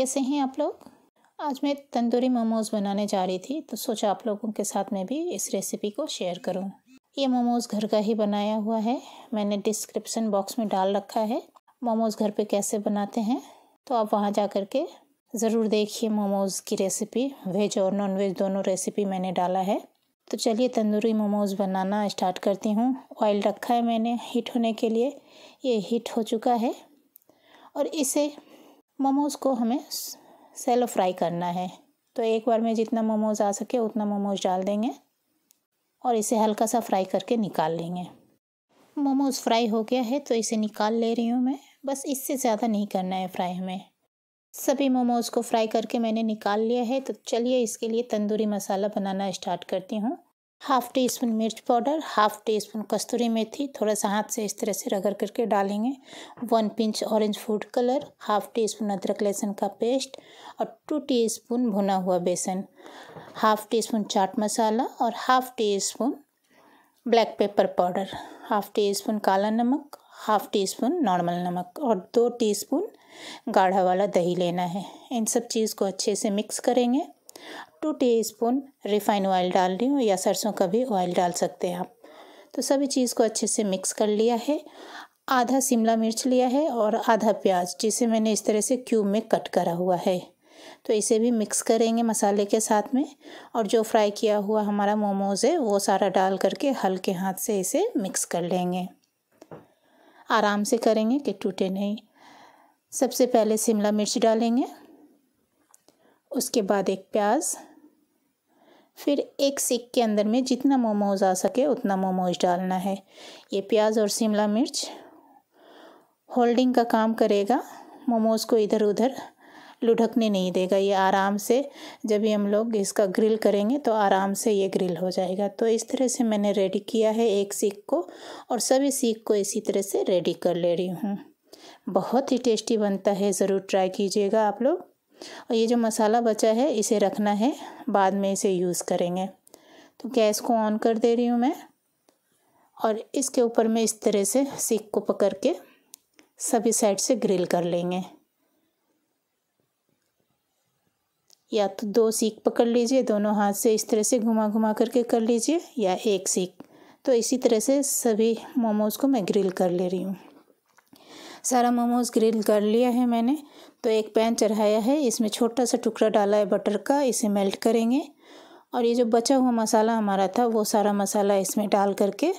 कैसे हैं आप लोग आज मैं तंदूरी मोमोज़ बनाने जा रही थी तो सोचा आप लोगों के साथ मैं भी इस रेसिपी को शेयर करूं। ये मोमोज़ घर का ही बनाया हुआ है मैंने डिस्क्रिप्सन बॉक्स में डाल रखा है मोमोज़ घर पे कैसे बनाते हैं तो आप वहाँ जा कर के ज़रूर देखिए मोमोज़ की रेसिपी वेज और नॉन वेज दोनों रेसिपी मैंने डाला है तो चलिए तंदूरी मोमोज़ बनाना स्टार्ट करती हूँ ऑयल रखा है मैंने हीट होने के लिए ये हीट हो चुका है और इसे मोमोज़ को हमें सेलो फ्राई करना है तो एक बार में जितना मोमोज़ आ सके उतना मोमोज़ डाल देंगे और इसे हल्का सा फ्राई करके निकाल लेंगे मोमोज़ फ्राई हो गया है तो इसे निकाल ले रही हूँ मैं बस इससे ज़्यादा नहीं करना है फ्राई हमें सभी मोमोज़ को फ्राई करके मैंने निकाल लिया है तो चलिए इसके लिए तंदूरी मसाला बनाना स्टार्ट करती हूँ हाफ टी स्पून मिर्च पाउडर हाफ टी स्पून कस्तूरी मेथी थोड़ा सा हाथ से इस तरह से रगड़ करके डालेंगे one pinch orange food colour half teaspoon अदरक लहसुन का पेस्ट और टू टी स्पून भुना हुआ बेसन half teaspoon chaat masala और half teaspoon black pepper powder half teaspoon काला नमक हाफ टी स्पून नॉर्मल नमक और दो स्पून गाढ़ा वाला दही लेना है इन सब चीज़ को अच्छे से मिक्स करेंगे two teaspoon refine oil डाल रही हूँ या सरसों का भी ऑयल डाल सकते हैं आप तो सभी चीज़ को अच्छे से मिक्स कर लिया है आधा शिमला मिर्च लिया है और आधा प्याज जिसे मैंने इस तरह से क्यूब में कट करा हुआ है तो इसे भी मिक्स करेंगे मसाले के साथ में और जो फ्राई किया हुआ हमारा मोमोज़ है वो सारा डाल करके हल्के हाथ से इसे मिक्स कर लेंगे आराम से करेंगे कि टूटे नहीं सबसे पहले शिमला मिर्च डालेंगे उसके बाद एक प्याज़ फिर एक सिक के अंदर में जितना मोमोज आ सके उतना मोमोज डालना है ये प्याज और शिमला मिर्च होल्डिंग का काम करेगा मोमोज को इधर उधर लुढ़कने नहीं देगा ये आराम से जब भी हम लोग इसका ग्रिल करेंगे तो आराम से ये ग्रिल हो जाएगा तो इस तरह से मैंने रेडी किया है एक सीख को और सभी सीख को इसी तरह से रेडी कर ले रही हूँ बहुत ही टेस्टी बनता है ज़रूर ट्राई कीजिएगा आप लोग और ये जो मसाला बचा है इसे रखना है बाद में इसे यूज़ करेंगे तो गैस को ऑन कर दे रही हूँ मैं और इसके ऊपर मैं इस तरह से सीख को पकड़ के सभी साइड से ग्रिल कर लेंगे या तो दो सीख पकड़ लीजिए दोनों हाथ से इस तरह से घुमा घुमा करके कर लीजिए या एक सीख तो इसी तरह से सभी मोमोज़ को मैं ग्रिल कर ले रही हूँ सारा मोमोज़ ग्रिल कर लिया है मैंने तो एक पैन चढ़ाया है इसमें छोटा सा टुकड़ा डाला है बटर का इसे मेल्ट करेंगे और ये जो बचा हुआ मसाला हमारा था वो सारा मसाला इसमें डाल करके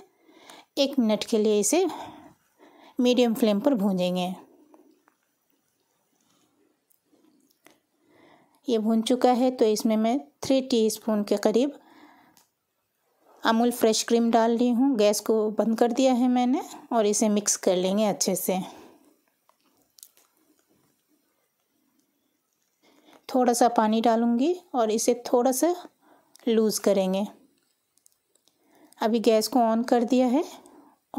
एक मिनट के लिए इसे मीडियम फ्लेम पर भूंजेंगे ये भून चुका है तो इसमें मैं थ्री टीस्पून के करीब अमूल फ्रेश क्रीम डाल रही हूँ गैस को बंद कर दिया है मैंने और इसे मिक्स कर लेंगे अच्छे से थोड़ा सा पानी डालूँगी और इसे थोड़ा सा लूज़ करेंगे अभी गैस को ऑन कर दिया है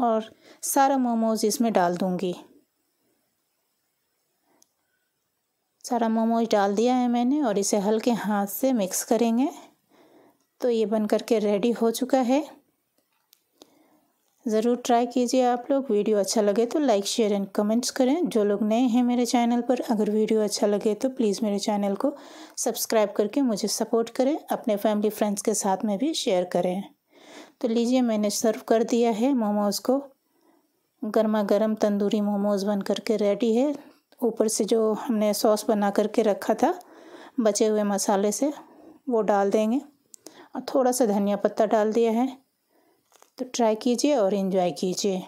और सारा मोमोज़ इसमें डाल दूंगी सारा मोमोज डाल दिया है मैंने और इसे हल्के हाथ से मिक्स करेंगे तो ये बन करके रेडी हो चुका है ज़रूर ट्राई कीजिए आप लोग वीडियो अच्छा लगे तो लाइक शेयर एंड कमेंट्स करें जो लोग नए हैं मेरे चैनल पर अगर वीडियो अच्छा लगे तो प्लीज़ मेरे चैनल को सब्सक्राइब करके मुझे सपोर्ट करें अपने फैमिली फ्रेंड्स के साथ में भी शेयर करें तो लीजिए मैंने सर्व कर दिया है मोमोज़ को गर्मा गर्म तंदूरी मोमोज़ बन करके रेडी है ऊपर से जो हमने सॉस बना करके रखा था बचे हुए मसाले से वो डाल देंगे और थोड़ा सा धनिया पत्ता डाल दिया है तो ट्राई कीजिए और इन्जॉय कीजिए